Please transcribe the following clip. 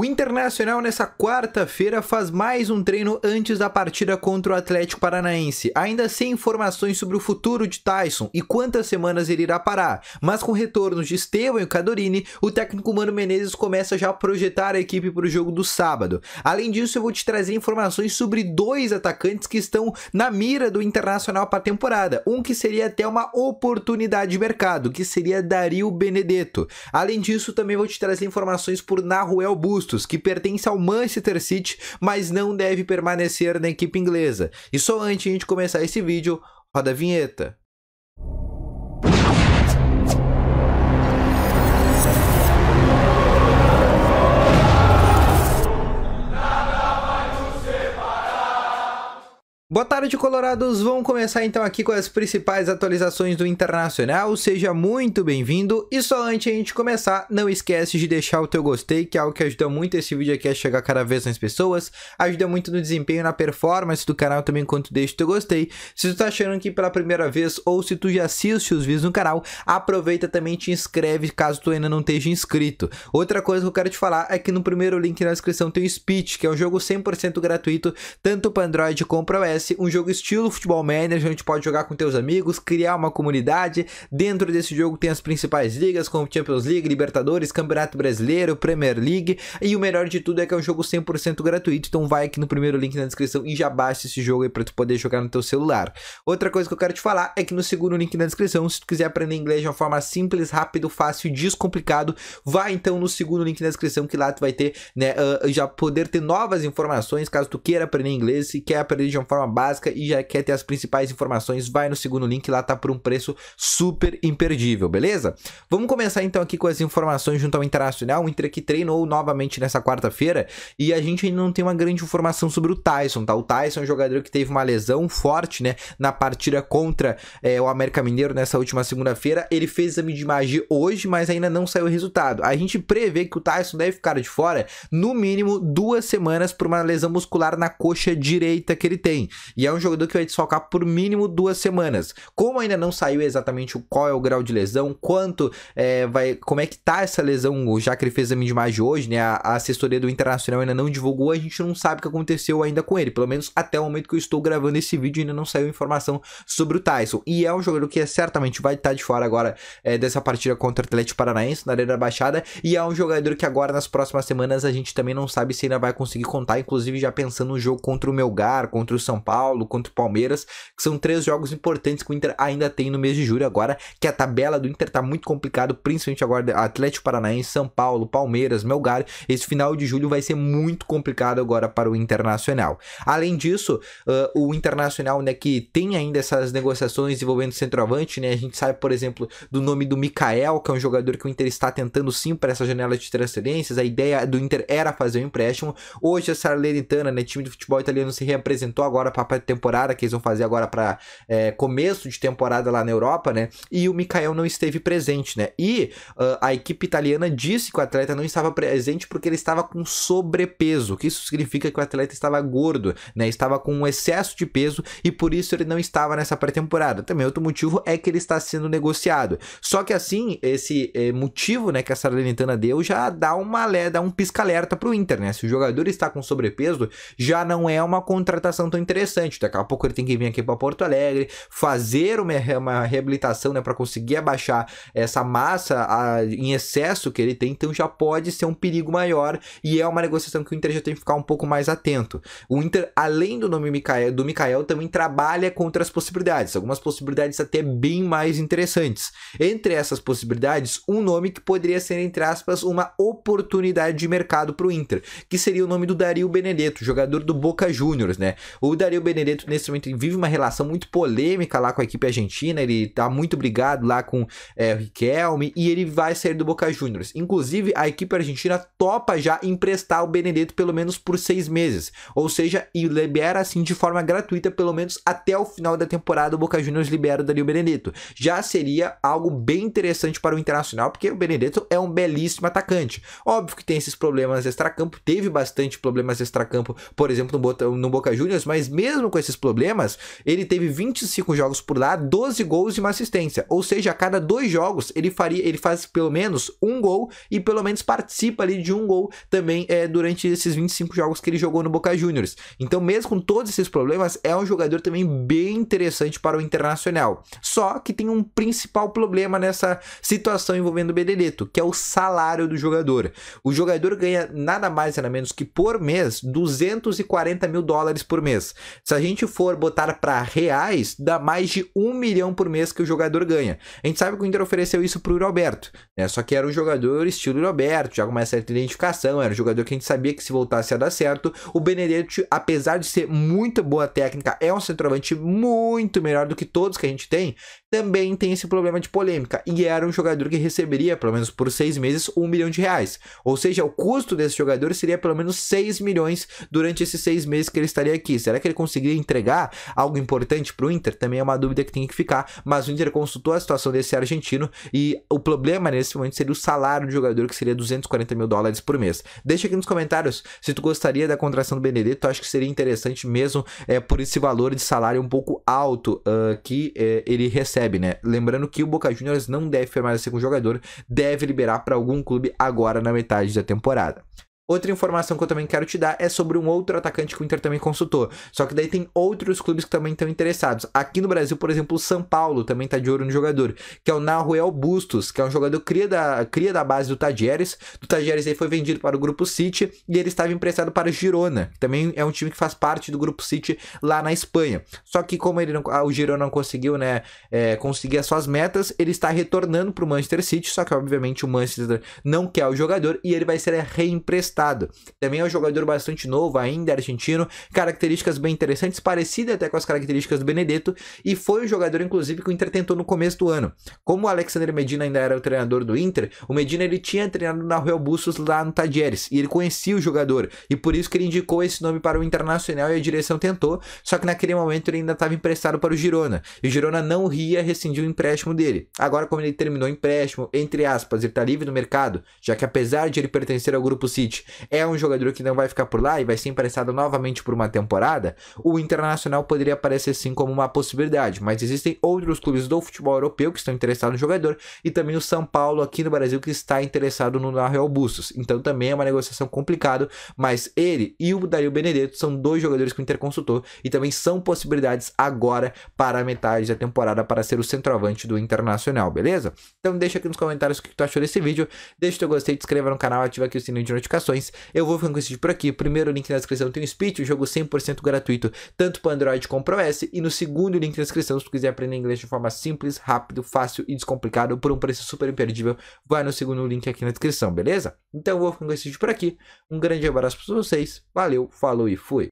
O Internacional nessa quarta-feira faz mais um treino antes da partida contra o Atlético Paranaense, ainda sem informações sobre o futuro de Tyson e quantas semanas ele irá parar, mas com retornos de Estevam e Cadorini, o técnico Mano Menezes começa já a projetar a equipe para o jogo do sábado. Além disso, eu vou te trazer informações sobre dois atacantes que estão na mira do Internacional para a temporada, um que seria até uma oportunidade de mercado, que seria Dario Benedetto. Além disso, também vou te trazer informações por Naruel Busto, que pertence ao Manchester City, mas não deve permanecer na equipe inglesa. E só antes de a gente começar esse vídeo, roda a vinheta. Boa tarde, colorados! Vamos começar então aqui com as principais atualizações do Internacional. Seja muito bem-vindo! E só antes de a gente começar, não esquece de deixar o teu gostei, que é algo que ajuda muito esse vídeo aqui a chegar cada vez mais pessoas, ajuda muito no desempenho, na performance do canal também quando deixa o teu gostei. Se tu tá achando aqui pela primeira vez ou se tu já assiste os vídeos no canal, aproveita também e te inscreve caso tu ainda não esteja inscrito. Outra coisa que eu quero te falar é que no primeiro link na descrição tem o Speech, que é um jogo 100% gratuito, tanto para Android como para iOS parece um jogo estilo Futebol Manager, onde pode jogar com teus amigos, criar uma comunidade. Dentro desse jogo tem as principais ligas, como Champions League, Libertadores, Campeonato Brasileiro, Premier League. E o melhor de tudo é que é um jogo 100% gratuito, então vai aqui no primeiro link na descrição e já baixa esse jogo aí pra tu poder jogar no teu celular. Outra coisa que eu quero te falar é que no segundo link na descrição, se tu quiser aprender inglês de uma forma simples, rápido, fácil e descomplicado, vai então no segundo link na descrição que lá tu vai ter, né, uh, já poder ter novas informações caso tu queira aprender inglês e quer aprender de uma forma básica e já quer ter as principais informações, vai no segundo link, lá tá por um preço super imperdível, beleza? Vamos começar então aqui com as informações junto ao Internacional, o Inter que treinou novamente nessa quarta-feira e a gente ainda não tem uma grande informação sobre o Tyson, tá? O Tyson é um jogador que teve uma lesão forte, né, na partida contra é, o América Mineiro nessa última segunda-feira, ele fez exame de imagem hoje, mas ainda não saiu o resultado. A gente prevê que o Tyson deve ficar de fora no mínimo duas semanas por uma lesão muscular na coxa direita que ele tem. E é um jogador que vai desfalcar por mínimo duas semanas. Como ainda não saiu exatamente qual é o grau de lesão, quanto é, vai, como é que tá essa lesão, já que ele fez exame de imagem hoje, né? A, a assessoria do Internacional ainda não divulgou, a gente não sabe o que aconteceu ainda com ele. Pelo menos até o momento que eu estou gravando esse vídeo, ainda não saiu informação sobre o Tyson. E é um jogador que é, certamente vai estar de fora agora é, dessa partida contra o Atlético Paranaense na Arena Baixada. E é um jogador que agora nas próximas semanas a gente também não sabe se ainda vai conseguir contar, inclusive já pensando no jogo contra o Melgar, contra o São Paulo. Paulo, contra o Palmeiras, que são três jogos importantes que o Inter ainda tem no mês de julho agora, que a tabela do Inter tá muito complicado, principalmente agora Atlético Paranaense, São Paulo, Palmeiras, Melgar. Esse final de julho vai ser muito complicado agora para o Internacional. Além disso, uh, o Internacional, né, que tem ainda essas negociações envolvendo centroavante, né? A gente sabe, por exemplo, do nome do Mikael, que é um jogador que o Inter está tentando sim para essa janela de transferências. A ideia do Inter era fazer um empréstimo. Hoje a Sarlenitana, né, time de futebol italiano se reapresentou agora pra temporada que eles vão fazer agora para é, eh, começo de temporada lá na Europa, né? E o Mikael não esteve presente, né? E uh, a equipe italiana disse que o atleta não estava presente porque ele estava com sobrepeso, que isso significa que o atleta estava gordo, né? Estava com um excesso de peso e por isso ele não estava nessa pré-temporada. Também outro motivo é que ele está sendo negociado. Só que assim, esse é, motivo, né, que a Salernitana deu já dá uma dá um pisca-alerta pro Inter, né? Se o jogador está com sobrepeso, já não é uma contratação tão interessante interessante. Daqui a pouco ele tem que vir aqui para Porto Alegre, fazer uma, uma reabilitação né, para conseguir abaixar essa massa a, em excesso que ele tem, então já pode ser um perigo maior e é uma negociação que o Inter já tem que ficar um pouco mais atento. O Inter, além do nome Mikael, do Mikael, também trabalha com outras possibilidades, algumas possibilidades até bem mais interessantes. Entre essas possibilidades, um nome que poderia ser, entre aspas, uma oportunidade de mercado para o Inter, que seria o nome do Dario Benedetto, jogador do Boca Juniors, né? O Dario o Benedetto nesse momento vive uma relação muito polêmica lá com a equipe argentina, ele tá muito brigado lá com é, o Riquelme e ele vai sair do Boca Juniors. Inclusive, a equipe argentina topa já emprestar o Benedetto pelo menos por seis meses, ou seja, e libera assim de forma gratuita pelo menos até o final da temporada o Boca Juniors libera o Benedetto. Já seria algo bem interessante para o Internacional, porque o Benedetto é um belíssimo atacante. Óbvio que tem esses problemas extracampo, teve bastante problemas extracampo, por exemplo, no, Boca, no Boca Juniors, mas mesmo mesmo com esses problemas, ele teve 25 jogos por lá, 12 gols e uma assistência. Ou seja, a cada dois jogos ele faria, ele faz pelo menos um gol e pelo menos participa ali de um gol também é, durante esses 25 jogos que ele jogou no Boca Juniors. Então, mesmo com todos esses problemas, é um jogador também bem interessante para o Internacional. Só que tem um principal problema nessa situação envolvendo o Benedetto, que é o salário do jogador. O jogador ganha nada mais e nada menos que por mês 240 mil dólares por mês. Se a gente for botar para reais, dá mais de um milhão por mês que o jogador ganha. A gente sabe que o Inter ofereceu isso pro Roberto, né? Só que era um jogador estilo Roberto, já com uma certa identificação, era um jogador que a gente sabia que se voltasse ia dar certo. O Benedetti, apesar de ser muito boa técnica, é um centroavante muito melhor do que todos que a gente tem, também tem esse problema de polêmica. E era um jogador que receberia, pelo menos por seis meses, um milhão de reais. Ou seja, o custo desse jogador seria pelo menos 6 milhões durante esses seis meses que ele estaria aqui. Será que ele conseguiria entregar algo importante para o Inter, também é uma dúvida que tem que ficar. Mas o Inter consultou a situação desse argentino e o problema nesse momento seria o salário do jogador, que seria 240 mil dólares por mês. Deixa aqui nos comentários se tu gostaria da contratação do Benedetto, acho que seria interessante mesmo é, por esse valor de salário um pouco alto uh, que é, ele recebe, né? Lembrando que o Boca Juniors não deve permanecer assim com o jogador, deve liberar para algum clube agora na metade da temporada. Outra informação que eu também quero te dar é sobre um outro atacante que o Inter também consultou. Só que daí tem outros clubes que também estão interessados. Aqui no Brasil, por exemplo, o São Paulo também está de olho no jogador, que é o Nahuel Bustos, que é um jogador cria da, cria da base do Tadieres. Do Tadieres ele foi vendido para o Grupo City e ele estava emprestado para o Girona, que também é um time que faz parte do Grupo City lá na Espanha. Só que como ele não, ah, o Girona não conseguiu né, é, conseguir as suas metas, ele está retornando para o Manchester City, só que obviamente o Manchester não quer o jogador e ele vai ser reemprestado também é um jogador bastante novo, ainda argentino, características bem interessantes, parecidas até com as características do Benedetto, e foi o jogador, inclusive, que o Inter tentou no começo do ano. Como o Alexander Medina ainda era o treinador do Inter, o Medina ele tinha treinado na Real Bustos lá no Tadieres, e ele conhecia o jogador, e por isso que ele indicou esse nome para o Internacional e a direção tentou, só que naquele momento ele ainda estava emprestado para o Girona, e o Girona não ria rescindiu o empréstimo dele. Agora, como ele terminou o empréstimo, entre aspas, ele está livre no mercado, já que apesar de ele pertencer ao Grupo City, é um jogador que não vai ficar por lá e vai ser emprestado novamente por uma temporada, o Internacional poderia aparecer sim como uma possibilidade, mas existem outros clubes do futebol europeu que estão interessados no jogador e também o São Paulo aqui no Brasil que está interessado no Real Bustos. Então também é uma negociação complicada, mas ele e o Dario Benedetto são dois jogadores que o Inter consultou e também são possibilidades agora para a metade da temporada para ser o centroavante do Internacional, beleza? Então deixa aqui nos comentários o que tu achou desse vídeo, deixa o teu gostei, te inscreva no canal, ativa aqui o sininho de notificações opções. Eu vou ficando com esse vídeo por aqui. primeiro link na descrição tem o Speech, o jogo 100% gratuito, tanto para Android como para iOS. E no segundo link na descrição, se tu quiser aprender inglês de forma simples, rápido, fácil e descomplicado, por um preço super imperdível, vai no segundo link aqui na descrição, beleza? Então eu vou ficando com esse vídeo por aqui. Um grande abraço para vocês, valeu, falou e fui!